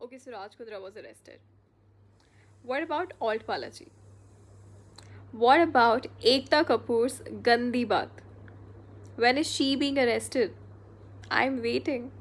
Okay, so Raj was arrested. What about Alt Palaji? What about Ekta Kapoor's Gandhi Bat? When is she being arrested? I'm waiting.